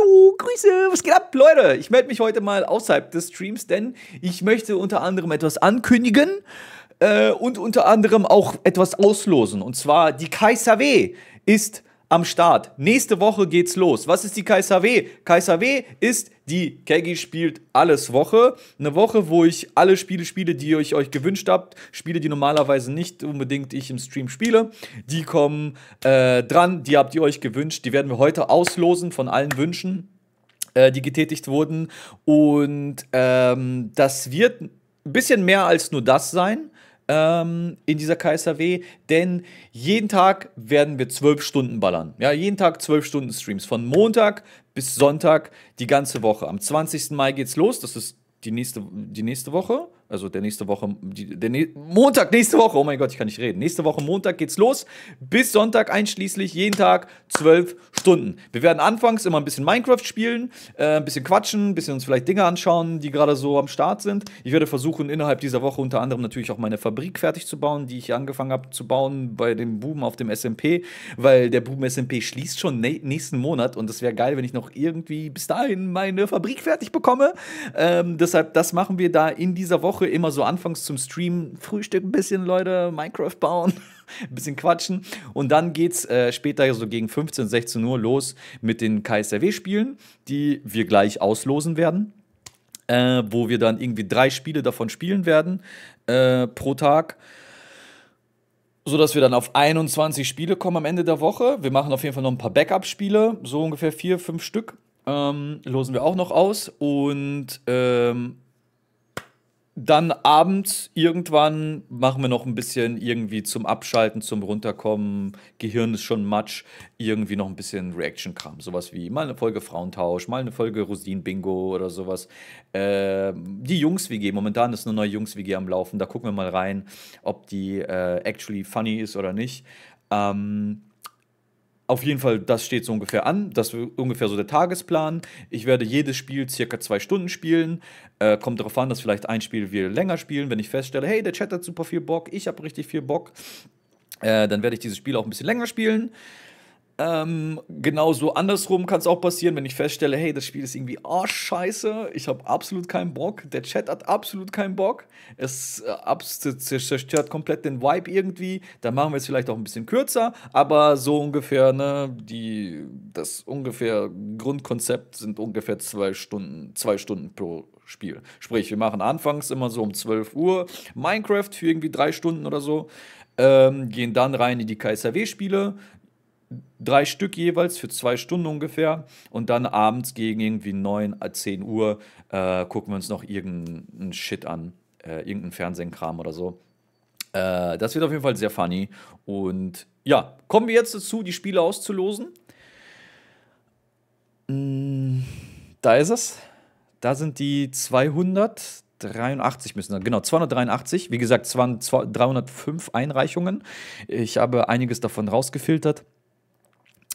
Hallo, Grüße, was geht ab, Leute? Ich melde mich heute mal außerhalb des Streams, denn ich möchte unter anderem etwas ankündigen äh, und unter anderem auch etwas auslosen. Und zwar die Kaiser W ist am Start. Nächste Woche geht's los. Was ist die KSHW? KSHW ist die Keggy spielt alles Woche. Eine Woche, wo ich alle Spiele spiele, die ihr euch, euch gewünscht habt. Spiele, die normalerweise nicht unbedingt ich im Stream spiele. Die kommen äh, dran, die habt ihr euch gewünscht. Die werden wir heute auslosen von allen Wünschen, äh, die getätigt wurden. Und ähm, das wird ein bisschen mehr als nur das sein ähm, in dieser KSAW, denn jeden Tag werden wir zwölf Stunden ballern. Ja, jeden Tag zwölf Stunden Streams. Von Montag bis Sonntag die ganze Woche. Am 20. Mai geht's los, das ist die nächste, die nächste Woche also der nächste Woche, der ne Montag, nächste Woche, oh mein Gott, ich kann nicht reden. Nächste Woche Montag geht's los, bis Sonntag einschließlich, jeden Tag zwölf Stunden. Wir werden anfangs immer ein bisschen Minecraft spielen, äh, ein bisschen quatschen, ein bisschen uns vielleicht Dinge anschauen, die gerade so am Start sind. Ich werde versuchen, innerhalb dieser Woche unter anderem natürlich auch meine Fabrik fertig zu bauen, die ich angefangen habe zu bauen bei dem Boom auf dem SMP, weil der Boom SMP schließt schon nächsten Monat und es wäre geil, wenn ich noch irgendwie bis dahin meine Fabrik fertig bekomme. Ähm, deshalb, das machen wir da in dieser Woche. Woche immer so anfangs zum Stream Frühstück ein bisschen, Leute, Minecraft bauen, ein bisschen quatschen. Und dann geht's äh, später so gegen 15, 16 Uhr los mit den KSRW-Spielen, die wir gleich auslosen werden. Äh, wo wir dann irgendwie drei Spiele davon spielen werden äh, pro Tag sodass wir dann auf 21 Spiele kommen am Ende der Woche. Wir machen auf jeden Fall noch ein paar Backup-Spiele, so ungefähr vier, fünf Stück. Ähm, losen wir auch noch aus. Und ähm, dann abends irgendwann machen wir noch ein bisschen irgendwie zum Abschalten, zum Runterkommen. Gehirn ist schon matsch. Irgendwie noch ein bisschen Reaction-Kram. Sowas wie mal eine Folge Frauentausch, mal eine Folge Rosin-Bingo oder sowas. Äh, die Jungs-WG, momentan ist eine neue Jungs-WG am Laufen. Da gucken wir mal rein, ob die äh, actually funny ist oder nicht. Ähm, auf jeden Fall, das steht so ungefähr an. Das ist ungefähr so der Tagesplan. Ich werde jedes Spiel circa zwei Stunden spielen. Äh, kommt darauf an, dass vielleicht ein Spiel wir länger spielen. Wenn ich feststelle, hey, der Chat hat super viel Bock, ich habe richtig viel Bock, äh, dann werde ich dieses Spiel auch ein bisschen länger spielen. Ähm, genauso andersrum kann es auch passieren, wenn ich feststelle, hey, das Spiel ist irgendwie arschscheiße, oh, ich habe absolut keinen Bock, der Chat hat absolut keinen Bock, es äh, zerstört komplett den Vibe irgendwie, dann machen wir es vielleicht auch ein bisschen kürzer, aber so ungefähr, ne, die, das ungefähr Grundkonzept sind ungefähr zwei Stunden, zwei Stunden pro Spiel. Sprich, wir machen anfangs immer so um 12 Uhr Minecraft für irgendwie drei Stunden oder so. Ähm, gehen dann rein in die KSAW-Spiele, drei Stück jeweils für zwei Stunden ungefähr. Und dann abends gegen irgendwie 9, 10 äh, Uhr äh, gucken wir uns noch irgendeinen Shit an. Äh, irgendeinen Fernsehkram oder so. Äh, das wird auf jeden Fall sehr funny. Und ja, kommen wir jetzt dazu, die Spiele auszulosen. Mm, da ist es. Da sind die 283 müssen dann, genau, 283. Wie gesagt, es waren 305 Einreichungen. Ich habe einiges davon rausgefiltert.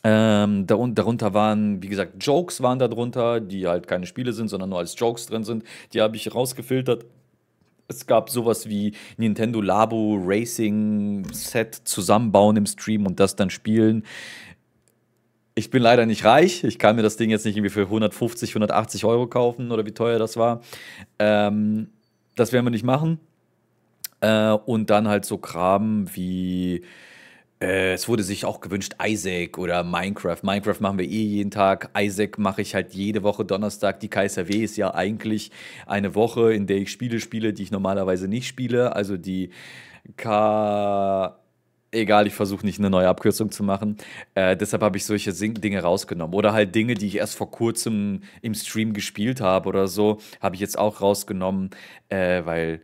Ähm, darunter waren, wie gesagt, Jokes waren darunter, die halt keine Spiele sind, sondern nur als Jokes drin sind. Die habe ich rausgefiltert. Es gab sowas wie Nintendo Labo Racing Set zusammenbauen im Stream und das dann spielen. Ich bin leider nicht reich. Ich kann mir das Ding jetzt nicht irgendwie für 150, 180 Euro kaufen oder wie teuer das war. Ähm, das werden wir nicht machen. Äh, und dann halt so Kram wie äh, es wurde sich auch gewünscht, Isaac oder Minecraft. Minecraft machen wir eh jeden Tag. Isaac mache ich halt jede Woche Donnerstag. Die KSRW ist ja eigentlich eine Woche, in der ich Spiele spiele, die ich normalerweise nicht spiele. Also die K. Egal, ich versuche nicht eine neue Abkürzung zu machen. Äh, deshalb habe ich solche Dinge rausgenommen. Oder halt Dinge, die ich erst vor kurzem im Stream gespielt habe oder so, habe ich jetzt auch rausgenommen, äh, weil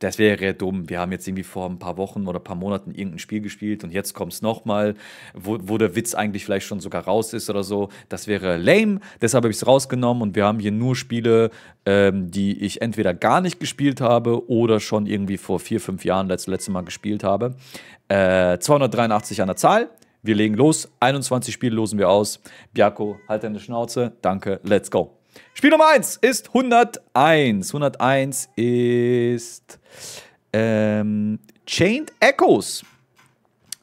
das wäre dumm. Wir haben jetzt irgendwie vor ein paar Wochen oder ein paar Monaten irgendein Spiel gespielt und jetzt kommt es nochmal, wo, wo der Witz eigentlich vielleicht schon sogar raus ist oder so. Das wäre lame, deshalb habe ich es rausgenommen und wir haben hier nur Spiele, ähm, die ich entweder gar nicht gespielt habe oder schon irgendwie vor vier, fünf Jahren das letzte Mal gespielt habe. Äh, 283 an der Zahl. Wir legen los. 21 Spiele losen wir aus. Biako, halt deine Schnauze. Danke. Let's go. Spiel Nummer 1 ist 101. 101 ist ähm, Chained Echoes.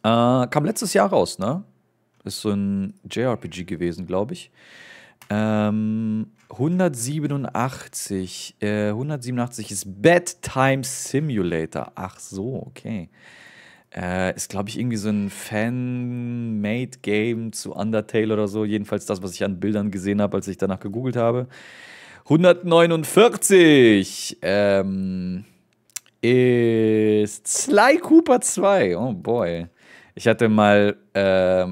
Äh, kam letztes Jahr raus, ne? Ist so ein JRPG gewesen, glaube ich. Ähm, 187. Äh, 187 ist Bedtime Simulator. Ach so, okay. Äh, ist, glaube ich, irgendwie so ein Fan-Made-Game zu Undertale oder so. Jedenfalls das, was ich an Bildern gesehen habe, als ich danach gegoogelt habe. 149 ähm, ist Sly Cooper 2. Oh boy. Ich hatte mal äh,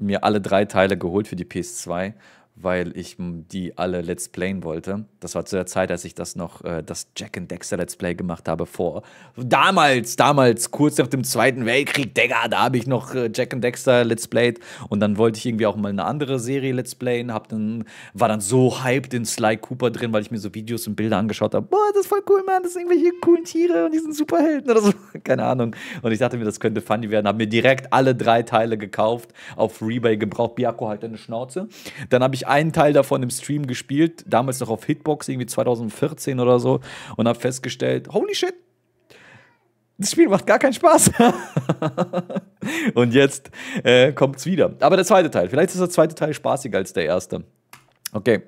mir alle drei Teile geholt für die PS2 weil ich die alle Let's Playen wollte. Das war zu der Zeit, als ich das noch, äh, das Jack and Dexter Let's Play gemacht habe vor. Damals, damals, kurz nach dem Zweiten Weltkrieg, Digga, da habe ich noch äh, Jack and Dexter Let's Played. Und dann wollte ich irgendwie auch mal eine andere Serie Let's Playen. Hab dann, war dann so hyped in Sly Cooper drin, weil ich mir so Videos und Bilder angeschaut habe. Boah, das ist voll cool, Mann, das sind irgendwelche coolen Tiere und die sind Superhelden oder so. Keine Ahnung. Und ich dachte mir, das könnte funny werden. Hab mir direkt alle drei Teile gekauft, auf Rebay gebraucht. Biako halt eine Schnauze. Dann habe ich einen Teil davon im Stream gespielt, damals noch auf Hitbox, irgendwie 2014 oder so, und habe festgestellt, holy shit, das Spiel macht gar keinen Spaß. und jetzt äh, es wieder. Aber der zweite Teil, vielleicht ist der zweite Teil spaßiger als der erste. Okay.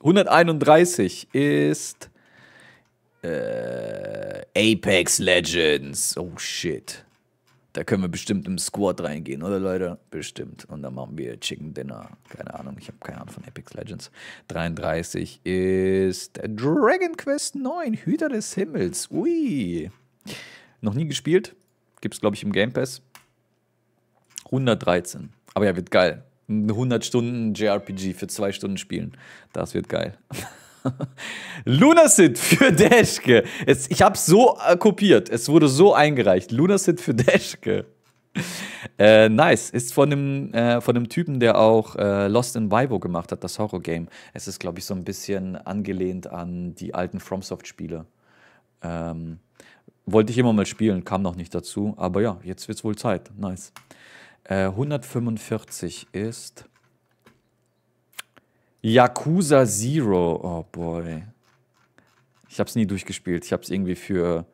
131 ist äh, Apex Legends. Oh shit. Da können wir bestimmt im Squad reingehen, oder Leute? Bestimmt. Und dann machen wir Chicken Dinner. Keine Ahnung, ich habe keine Ahnung von Epic Legends. 33 ist Dragon Quest 9, Hüter des Himmels. Ui. Noch nie gespielt. Gibt es, glaube ich, im Game Pass. 113. Aber ja, wird geil. 100 Stunden JRPG für zwei Stunden spielen. Das wird geil. Lunacid für Dashke. Es, ich habe so äh, kopiert. Es wurde so eingereicht. Lunacid für Dashke. Äh, nice. Ist von einem, äh, von einem Typen, der auch äh, Lost in Vivo gemacht hat, das Horror-Game. Es ist, glaube ich, so ein bisschen angelehnt an die alten FromSoft-Spiele. Ähm, wollte ich immer mal spielen, kam noch nicht dazu. Aber ja, jetzt wird es wohl Zeit. Nice. 145 äh, ist Yakuza Zero. Oh boy. Ich habe es nie durchgespielt. Ich habe es irgendwie für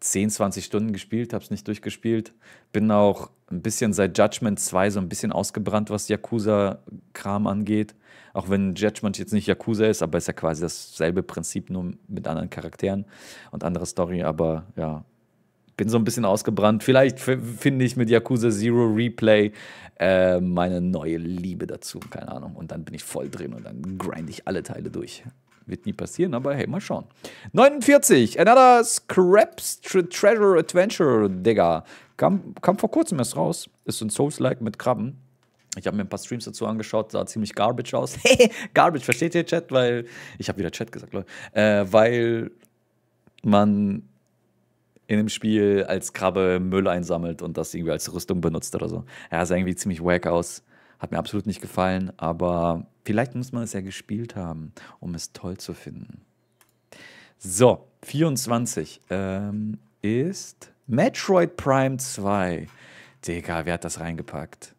10, 20 Stunden gespielt, habe es nicht durchgespielt. Bin auch ein bisschen seit Judgment 2 so ein bisschen ausgebrannt, was Yakuza-Kram angeht. Auch wenn Judgment jetzt nicht Yakuza ist, aber ist ja quasi dasselbe Prinzip, nur mit anderen Charakteren und anderer Story. Aber ja, bin so ein bisschen ausgebrannt. Vielleicht finde ich mit Yakuza Zero Replay äh, meine neue Liebe dazu. Keine Ahnung. Und dann bin ich voll drin und dann grinde ich alle Teile durch. Wird nie passieren, aber hey, mal schauen. 49. Another Scraps tre Treasure Adventure, Digga. Kam, kam vor kurzem erst raus. Ist ein Souls-like mit Krabben. Ich habe mir ein paar Streams dazu angeschaut, sah ziemlich garbage aus. garbage, versteht ihr Chat? Weil, ich habe wieder Chat gesagt, Leute. Äh, weil man in dem Spiel als Krabbe Müll einsammelt und das irgendwie als Rüstung benutzt oder so. Ja, sah irgendwie ziemlich wack aus. Hat mir absolut nicht gefallen, aber vielleicht muss man es ja gespielt haben, um es toll zu finden. So, 24 ähm, ist Metroid Prime 2. Digga, wer hat das reingepackt?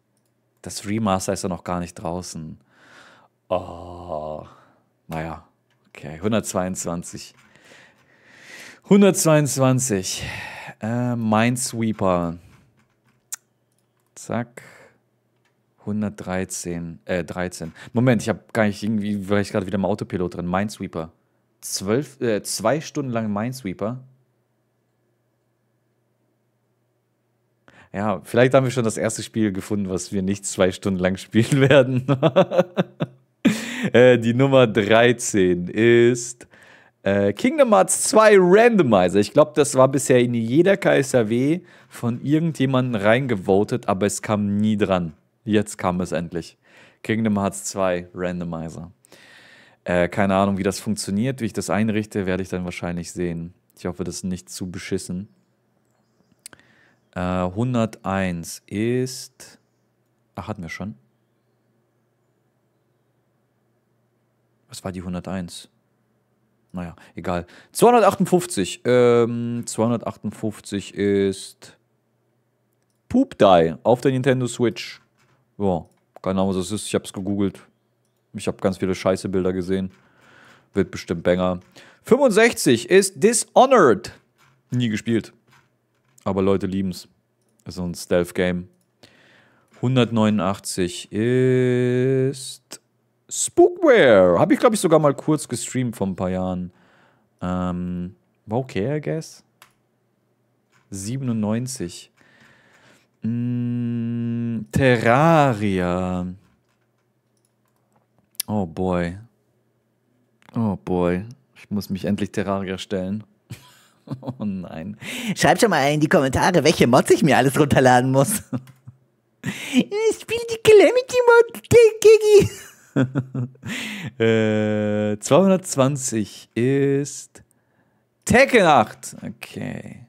Das Remaster ist ja noch gar nicht draußen. Oh, naja, okay, 122. 122. Äh, Minesweeper. Zack. 113. Äh, 13. Moment, ich habe gar nicht irgendwie, ich gerade wieder im Autopilot drin. Minesweeper. 12, äh, zwei Stunden lang Minesweeper. Ja, vielleicht haben wir schon das erste Spiel gefunden, was wir nicht zwei Stunden lang spielen werden. äh, die Nummer 13 ist äh, Kingdom Hearts 2 Randomizer. Ich glaube, das war bisher in jeder KSRW von irgendjemandem reingevotet, aber es kam nie dran. Jetzt kam es endlich. Kingdom Hearts 2 Randomizer. Äh, keine Ahnung, wie das funktioniert, wie ich das einrichte, werde ich dann wahrscheinlich sehen. Ich hoffe, das ist nicht zu beschissen. Äh, 101 ist. Ach, hatten wir schon. Was war die 101? Naja, egal. 258. Ähm, 258 ist Poop Die auf der Nintendo Switch. Ja, keine Ahnung, was das ist. Ich hab's gegoogelt. Ich hab ganz viele scheiße Bilder gesehen. Wird bestimmt Banger. 65 ist Dishonored. Nie gespielt. Aber Leute lieben's. So ein Stealth-Game. 189 ist Spookware. Habe ich, glaube ich, sogar mal kurz gestreamt vor ein paar Jahren. Ähm, war okay, I guess. 97. Mm, Terraria. Oh boy. Oh boy. Ich muss mich endlich Terraria stellen. oh nein. Schreibt schon mal in die Kommentare, welche Mods ich mir alles runterladen muss. ich spiele die Calamity Mod, Gigi. äh, 220 ist Tekken 8. Okay.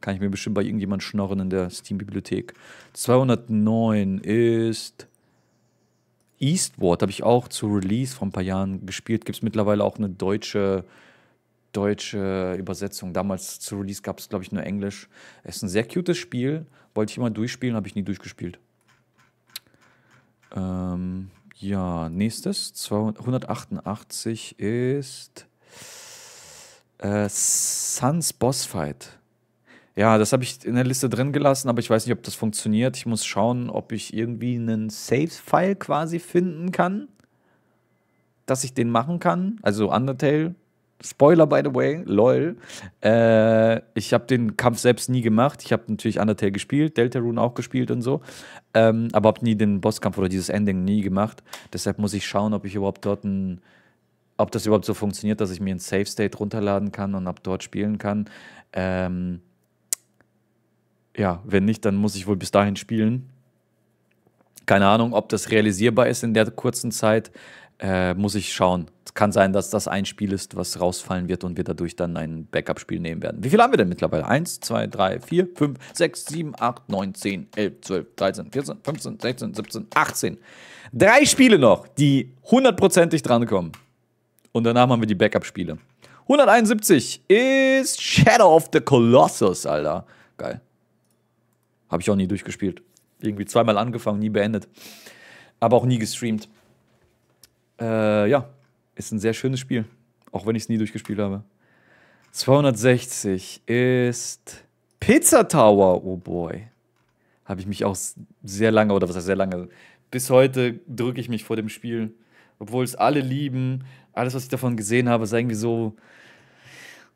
Kann ich mir bestimmt bei irgendjemand schnorren in der Steam-Bibliothek. 209 ist Eastward. Habe ich auch zu Release vor ein paar Jahren gespielt. Gibt es mittlerweile auch eine deutsche, deutsche Übersetzung. Damals zu Release gab es, glaube ich, nur Englisch. Es ist ein sehr cutes Spiel. Wollte ich immer durchspielen, habe ich nie durchgespielt. Ähm, ja, nächstes 188 ist äh, Suns Boss Fight. Ja, das habe ich in der Liste drin gelassen, aber ich weiß nicht, ob das funktioniert. Ich muss schauen, ob ich irgendwie einen Save-File quasi finden kann, dass ich den machen kann. Also Undertale Spoiler, by the way, lol. Äh, ich habe den Kampf selbst nie gemacht. Ich habe natürlich Undertale gespielt, Deltarune auch gespielt und so. Ähm, aber habe nie den Bosskampf oder dieses Ending nie gemacht. Deshalb muss ich schauen, ob ich überhaupt dort ein, ob das überhaupt so funktioniert, dass ich mir ein Safe State runterladen kann und ab dort spielen kann. Ähm, ja, wenn nicht, dann muss ich wohl bis dahin spielen. Keine Ahnung, ob das realisierbar ist in der kurzen Zeit äh, muss ich schauen. Es kann sein, dass das ein Spiel ist, was rausfallen wird und wir dadurch dann ein Backup-Spiel nehmen werden. Wie viel haben wir denn mittlerweile? 1, 2, 3, 4, 5, 6, 7, 8, 9, 10, 11, 12, 13, 14, 15, 16, 17, 18. Drei Spiele noch, die hundertprozentig drankommen. Und danach haben wir die Backup-Spiele. 171 ist Shadow of the Colossus, Alter. Geil. Habe ich auch nie durchgespielt. Irgendwie zweimal angefangen, nie beendet. Aber auch nie gestreamt. Äh, ja, ist ein sehr schönes Spiel. Auch wenn ich es nie durchgespielt habe. 260 ist Pizza Tower. Oh boy. Habe ich mich auch sehr lange, oder was heißt sehr lange? Bis heute drücke ich mich vor dem Spiel. Obwohl es alle lieben. Alles, was ich davon gesehen habe, sah irgendwie so,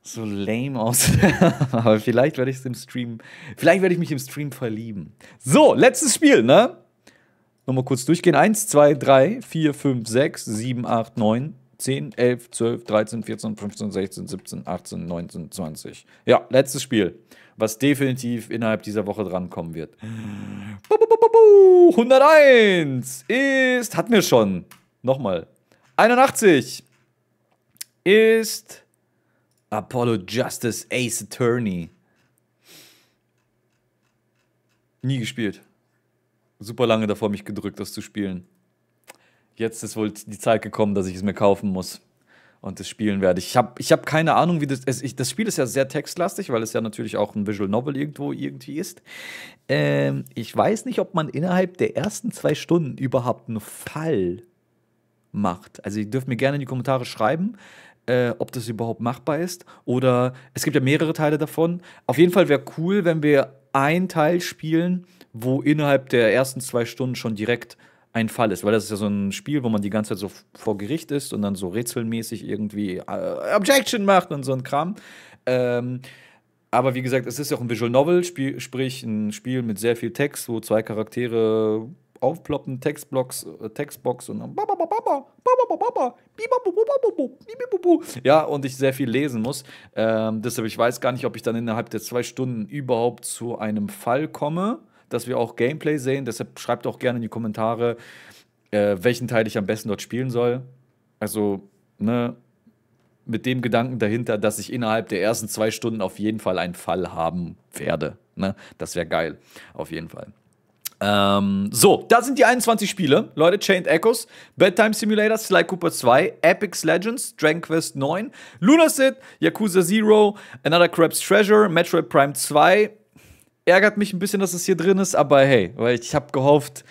so lame aus. Aber vielleicht werde ich es im Stream. Vielleicht werde ich mich im Stream verlieben. So, letztes Spiel, ne? nochmal kurz durchgehen. 1, 2, 3, 4, 5, 6, 7, 8, 9, 10, 11, 12, 13, 14, 15, 16, 17, 18, 19, 20. Ja, letztes Spiel, was definitiv innerhalb dieser Woche drankommen wird. 101 ist, hatten wir schon. Nochmal. 81 ist Apollo Justice Ace Attorney. Nie gespielt super lange davor mich gedrückt, das zu spielen. Jetzt ist wohl die Zeit gekommen, dass ich es mir kaufen muss und das spielen werde. Ich habe ich hab keine Ahnung, wie das. ist. das Spiel ist ja sehr textlastig, weil es ja natürlich auch ein Visual Novel irgendwo irgendwie ist. Ähm, ich weiß nicht, ob man innerhalb der ersten zwei Stunden überhaupt einen Fall macht. Also, ihr dürft mir gerne in die Kommentare schreiben, äh, ob das überhaupt machbar ist. Oder es gibt ja mehrere Teile davon. Auf jeden Fall wäre cool, wenn wir ein Teil spielen, wo innerhalb der ersten zwei Stunden schon direkt ein Fall ist, weil das ist ja so ein Spiel, wo man die ganze Zeit so vor Gericht ist und dann so rätselmäßig irgendwie äh, Objection macht und so ein Kram. Ähm, aber wie gesagt, es ist ja auch ein Visual Novel, sprich ein Spiel mit sehr viel Text, wo zwei Charaktere aufploppen, Textblocks, Textbox und dann ja, und ich sehr viel lesen muss. Ähm, deshalb, ich weiß gar nicht, ob ich dann innerhalb der zwei Stunden überhaupt zu einem Fall komme, dass wir auch Gameplay sehen. Deshalb schreibt auch gerne in die Kommentare, äh, welchen Teil ich am besten dort spielen soll. Also, ne, mit dem Gedanken dahinter, dass ich innerhalb der ersten zwei Stunden auf jeden Fall einen Fall haben werde. Ne? Das wäre geil, auf jeden Fall. Ähm, so, da sind die 21 Spiele. Leute, Chained Echoes, Bedtime Simulator, Sly Cooper 2, Epics Legends, Dragon Quest 9, Lunacid, Yakuza Zero, Another Crab's Treasure, Metroid Prime 2. Ärgert mich ein bisschen, dass es hier drin ist, aber hey, weil ich habe gehofft,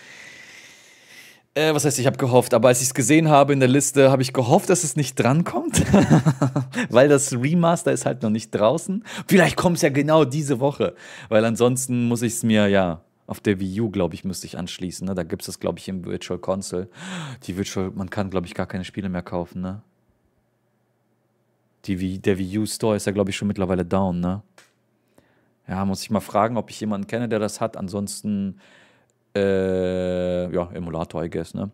äh, was heißt, ich habe gehofft, aber als ich es gesehen habe in der Liste, habe ich gehofft, dass es nicht drankommt, weil das Remaster ist halt noch nicht draußen. Vielleicht kommt es ja genau diese Woche, weil ansonsten muss ich es mir ja auf der Wii U, glaube ich, müsste ich anschließen. Ne? Da gibt es das, glaube ich, im Virtual Console. Die Virtual, man kann, glaube ich, gar keine Spiele mehr kaufen, ne? Die Wii, der Wii U Store ist ja, glaube ich, schon mittlerweile down, ne? Ja, muss ich mal fragen, ob ich jemanden kenne, der das hat. Ansonsten, äh, ja, Emulator, I guess, ne?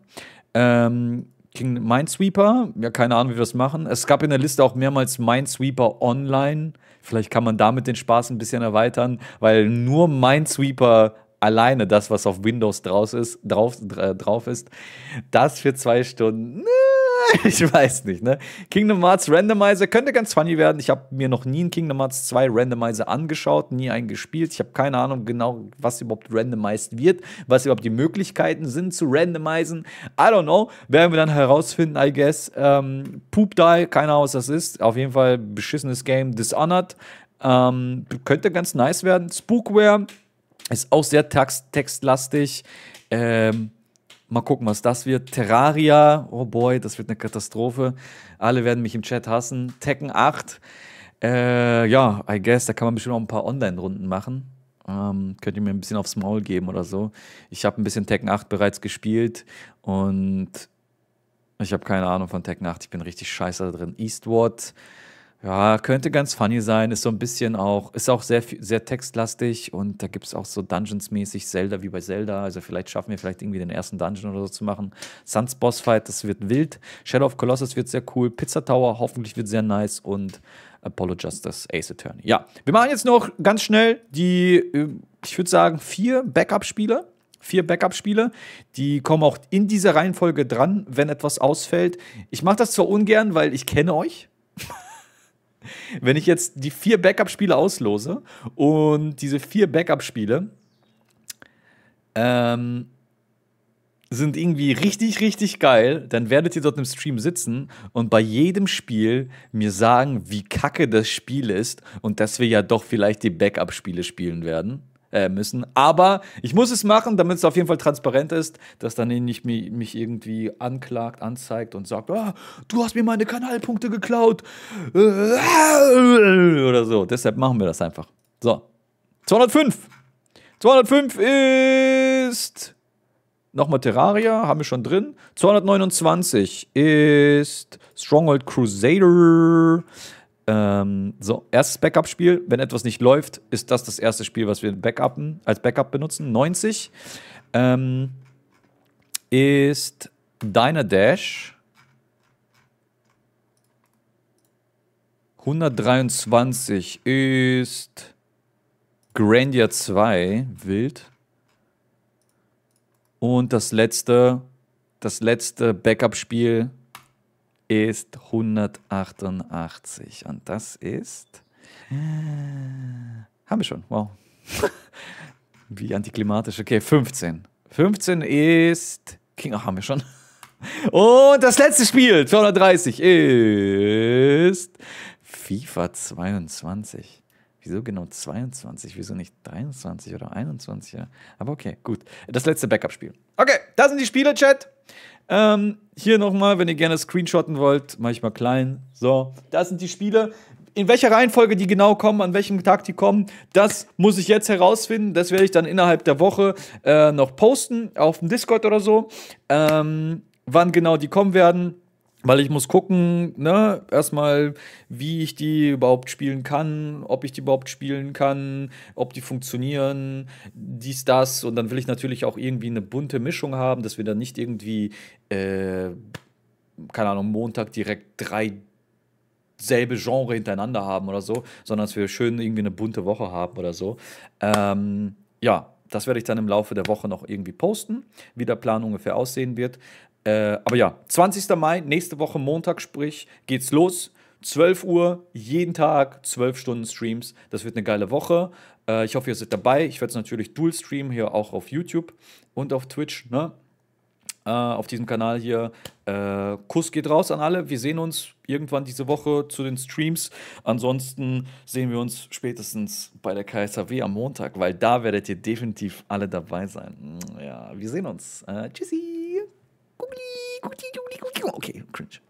Ähm, King Minesweeper, ja, keine Ahnung, wie wir das machen. Es gab in der Liste auch mehrmals Minesweeper Online. Vielleicht kann man damit den Spaß ein bisschen erweitern, weil nur Minesweeper alleine das, was auf Windows draus ist, drauf, drauf ist, das für zwei Stunden. Ich weiß nicht, ne? Kingdom Hearts Randomizer könnte ganz funny werden. Ich habe mir noch nie einen Kingdom Hearts 2 Randomizer angeschaut, nie einen gespielt. Ich habe keine Ahnung genau, was überhaupt randomized wird, was überhaupt die Möglichkeiten sind zu randomisen. I don't know. Werden wir dann herausfinden, I guess. Ähm, Poop Die, keine Ahnung, was das ist. Auf jeden Fall beschissenes Game. Dishonored. Ähm, könnte ganz nice werden. Spookware ist auch sehr text textlastig. Ähm, mal gucken, was das wird. Terraria, oh boy, das wird eine Katastrophe. Alle werden mich im Chat hassen. Tekken 8, äh, ja, I guess, da kann man bestimmt auch ein paar Online-Runden machen. Ähm, könnt ihr mir ein bisschen aufs Maul geben oder so. Ich habe ein bisschen Tekken 8 bereits gespielt und ich habe keine Ahnung von Tekken 8. Ich bin richtig scheiße da drin. Eastward, ja, könnte ganz funny sein. Ist so ein bisschen auch, ist auch sehr, sehr textlastig und da gibt es auch so Dungeons-mäßig Zelda wie bei Zelda. Also vielleicht schaffen wir vielleicht irgendwie den ersten Dungeon oder so zu machen. Suns Boss Fight, das wird wild. Shadow of Colossus wird sehr cool. Pizza Tower hoffentlich wird sehr nice und Apollo Justice Ace Attorney. Ja, wir machen jetzt noch ganz schnell die, äh, ich würde sagen, vier Backup-Spiele vier Backup-Spiele. Die kommen auch in dieser Reihenfolge dran, wenn etwas ausfällt. Ich mache das zwar ungern, weil ich kenne euch. Wenn ich jetzt die vier Backup-Spiele auslose und diese vier Backup-Spiele ähm, sind irgendwie richtig, richtig geil, dann werdet ihr dort im Stream sitzen und bei jedem Spiel mir sagen, wie kacke das Spiel ist und dass wir ja doch vielleicht die Backup-Spiele spielen werden. Äh, müssen. Aber ich muss es machen, damit es auf jeden Fall transparent ist, dass dann nicht mich, mich irgendwie anklagt, anzeigt und sagt, ah, du hast mir meine Kanalpunkte geklaut. Oder so. Deshalb machen wir das einfach. So. 205. 205 ist. Nochmal Terraria, haben wir schon drin. 229 ist Stronghold Crusader. Ähm, so, erstes Backup-Spiel. Wenn etwas nicht läuft, ist das das erste Spiel, was wir backupen, als Backup benutzen. 90 ähm, ist Dash. 123 ist Grandia 2, wild. Und das letzte, das letzte Backup-Spiel ist 188. Und das ist. Äh, haben wir schon. Wow. Wie antiklimatisch. Okay, 15. 15 ist. King, ach, haben wir schon. Und das letzte Spiel, 230, ist FIFA 22. Wieso genau 22? Wieso nicht 23 oder 21? Aber okay, gut. Das letzte Backup-Spiel. Okay, da sind die Spiele, Chat. Ähm, hier nochmal, wenn ihr gerne screenshotten wollt, mache ich mal klein. So, das sind die Spiele. In welcher Reihenfolge die genau kommen, an welchem Tag die kommen, das muss ich jetzt herausfinden. Das werde ich dann innerhalb der Woche äh, noch posten auf dem Discord oder so, ähm, wann genau die kommen werden. Weil ich muss gucken, ne, erstmal, wie ich die überhaupt spielen kann, ob ich die überhaupt spielen kann, ob die funktionieren, dies, das. Und dann will ich natürlich auch irgendwie eine bunte Mischung haben, dass wir dann nicht irgendwie, äh, keine Ahnung, Montag direkt drei selbe Genre hintereinander haben oder so, sondern dass wir schön irgendwie eine bunte Woche haben oder so. Ähm, ja, das werde ich dann im Laufe der Woche noch irgendwie posten, wie der Plan ungefähr aussehen wird. Äh, aber ja, 20. Mai, nächste Woche Montag, sprich, geht's los. 12 Uhr, jeden Tag 12 Stunden Streams. Das wird eine geile Woche. Äh, ich hoffe, ihr seid dabei. Ich werde es natürlich dual streamen, hier auch auf YouTube und auf Twitch, ne? Äh, auf diesem Kanal hier. Äh, Kuss geht raus an alle. Wir sehen uns irgendwann diese Woche zu den Streams. Ansonsten sehen wir uns spätestens bei der KSHW am Montag, weil da werdet ihr definitiv alle dabei sein. Ja, wir sehen uns. Äh, tschüssi! 咕咕咕咕叽叽 Okay, cringe.